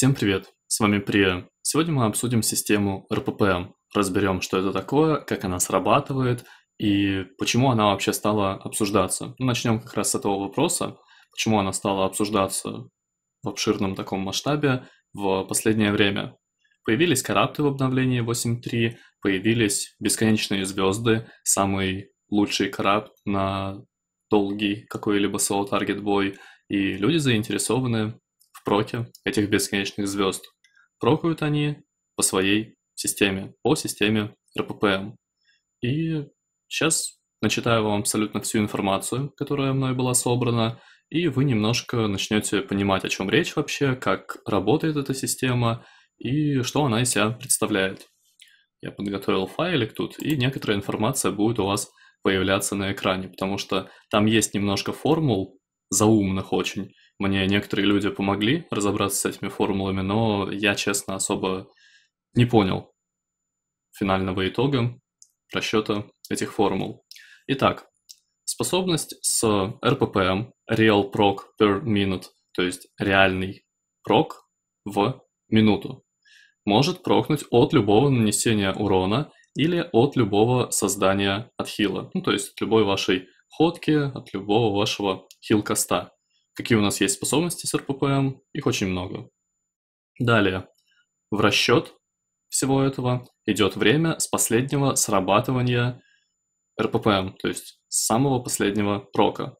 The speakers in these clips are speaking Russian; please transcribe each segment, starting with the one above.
Всем привет! С вами Прия. Сегодня мы обсудим систему РПП, разберем, что это такое, как она срабатывает и почему она вообще стала обсуждаться. Ну, начнем как раз с этого вопроса, почему она стала обсуждаться в обширном таком масштабе в последнее время. Появились корабты в обновлении 8.3, появились бесконечные звезды, самый лучший карапт на долгий какой-либо соло-таргет бой, и люди заинтересованы в этих бесконечных звезд. Прокают они по своей системе, по системе РППМ. И сейчас начитаю вам абсолютно всю информацию, которая мной была собрана, и вы немножко начнете понимать, о чем речь вообще, как работает эта система и что она из себя представляет. Я подготовил файлик тут, и некоторая информация будет у вас появляться на экране, потому что там есть немножко формул, заумных очень, мне некоторые люди помогли разобраться с этими формулами, но я, честно, особо не понял финального итога расчета этих формул. Итак, способность с RPPM, эм, Real Proc per Minute, то есть реальный прок в минуту, может прокнуть от любого нанесения урона или от любого создания отхила, ну, то есть от любой вашей ходки, от любого вашего хил-коста. Такие у нас есть способности с РППМ, их очень много. Далее, в расчет всего этого идет время с последнего срабатывания РППМ, то есть с самого последнего прока.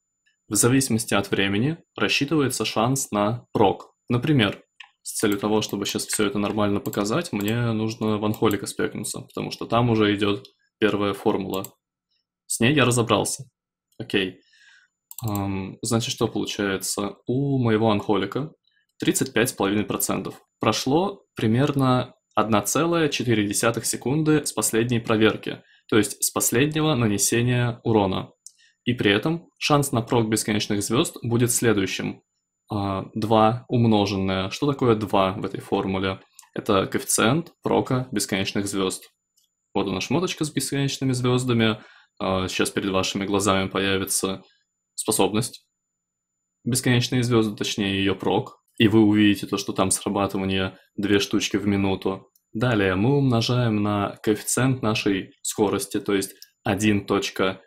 В зависимости от времени рассчитывается шанс на прок. Например, с целью того, чтобы сейчас все это нормально показать, мне нужно ванхолика спекнуться, потому что там уже идет первая формула. С ней я разобрался. Окей. Значит, что получается? У моего анхолика 35,5%. Прошло примерно 1,4 секунды с последней проверки, то есть с последнего нанесения урона. И при этом шанс на прок бесконечных звезд будет следующим. 2 а, умноженное. Что такое 2 в этой формуле? Это коэффициент прока бесконечных звезд. Вот у нас шмоточка с бесконечными звездами. А, сейчас перед вашими глазами появится способность, бесконечные звезды, точнее ее прок, и вы увидите то, что там срабатывание две штучки в минуту. Далее мы умножаем на коэффициент нашей скорости, то есть 1.355.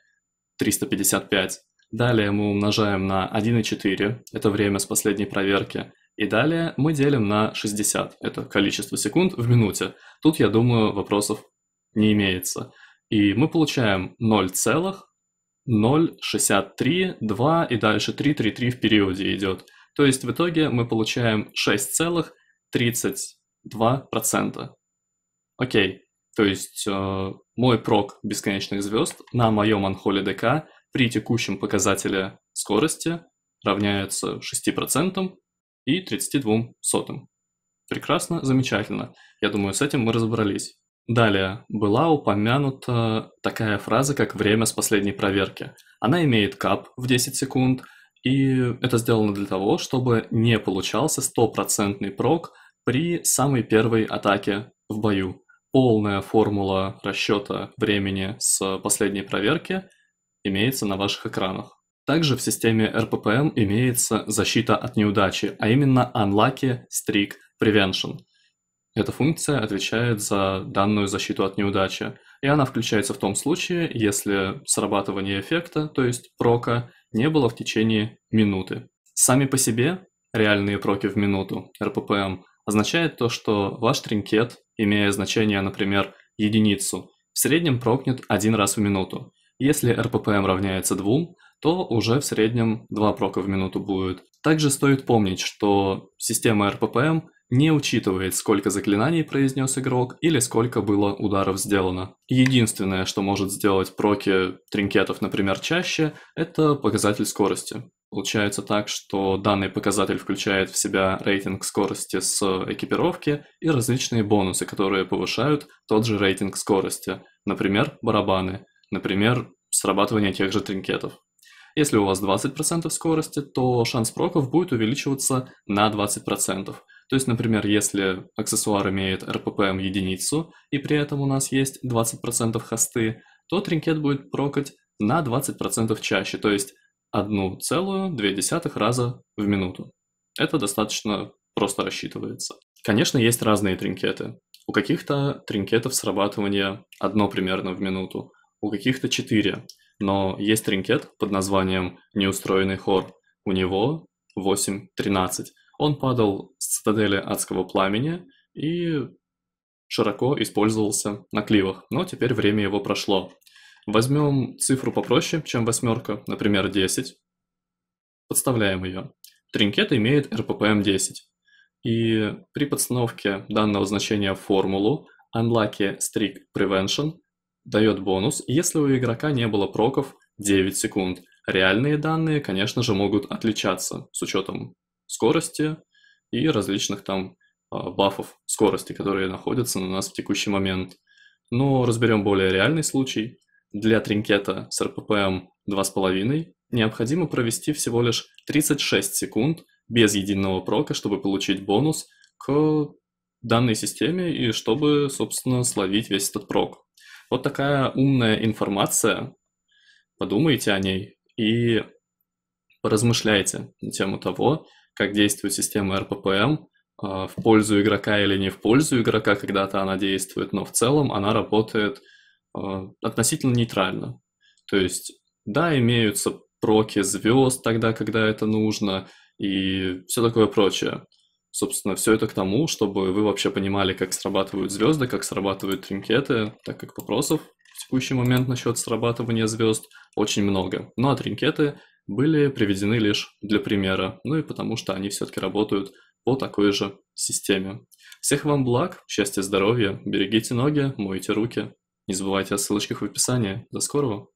Далее мы умножаем на 1.4, это время с последней проверки. И далее мы делим на 60, это количество секунд в минуте. Тут, я думаю, вопросов не имеется. И мы получаем 0 целых. 0, 63, 2 и дальше 3, 3, 3 в периоде идет. То есть в итоге мы получаем 6,32%. Окей, то есть э, мой прок бесконечных звезд на моем анхоле ДК при текущем показателе скорости равняется 6% и 32 сотым. Прекрасно, замечательно. Я думаю, с этим мы разобрались. Далее была упомянута такая фраза, как «время с последней проверки». Она имеет кап в 10 секунд, и это сделано для того, чтобы не получался стопроцентный прок при самой первой атаке в бою. Полная формула расчета времени с последней проверки имеется на ваших экранах. Также в системе RPPM имеется защита от неудачи, а именно Unlucky Streak Prevention – эта функция отвечает за данную защиту от неудачи, и она включается в том случае, если срабатывание эффекта, то есть прока, не было в течение минуты. Сами по себе реальные проки в минуту, РППМ, означает то, что ваш тринкет, имея значение, например, единицу, в среднем прокнет один раз в минуту. Если РППМ равняется двум, то уже в среднем два прока в минуту будет. Также стоит помнить, что система РППМ не учитывает, сколько заклинаний произнес игрок или сколько было ударов сделано. Единственное, что может сделать проки тринкетов, например, чаще, это показатель скорости. Получается так, что данный показатель включает в себя рейтинг скорости с экипировки и различные бонусы, которые повышают тот же рейтинг скорости. Например, барабаны, например, срабатывание тех же тринкетов. Если у вас 20% скорости, то шанс проков будет увеличиваться на 20%. То есть, например, если аксессуар имеет RPPM эм единицу, и при этом у нас есть 20% хосты, то тринкет будет прокать на 20% чаще, то есть 1,2 раза в минуту. Это достаточно просто рассчитывается. Конечно, есть разные тринкеты. У каких-то тринкетов срабатывание одно примерно в минуту, у каких-то четыре. Но есть тринкет под названием «Неустроенный хор». У него 8-13. Он падал с цитадели адского пламени и широко использовался на кливах, но теперь время его прошло. Возьмем цифру попроще, чем восьмерка, например, 10. Подставляем ее. Тринкет имеет РППМ эм 10. И при подстановке данного значения в формулу Unlucky Streak Prevention дает бонус, если у игрока не было проков 9 секунд. Реальные данные, конечно же, могут отличаться с учетом скорости и различных там а, бафов скорости, которые находятся на нас в текущий момент. Но разберем более реальный случай. Для тринкета с РППМ 2,5 необходимо провести всего лишь 36 секунд без единого прока, чтобы получить бонус к данной системе и чтобы, собственно, словить весь этот прок. Вот такая умная информация, подумайте о ней и поразмышляйте на тему того, как действует система РППМ, э, в пользу игрока или не в пользу игрока, когда-то она действует, но в целом она работает э, относительно нейтрально. То есть, да, имеются проки звезд тогда, когда это нужно, и все такое прочее. Собственно, все это к тому, чтобы вы вообще понимали, как срабатывают звезды, как срабатывают тринкеты, так как вопросов в текущий момент насчет срабатывания звезд очень много. Ну а тринкеты были приведены лишь для примера, ну и потому что они все-таки работают по такой же системе. Всех вам благ, счастья, здоровья, берегите ноги, мойте руки. Не забывайте о ссылочках в описании. До скорого!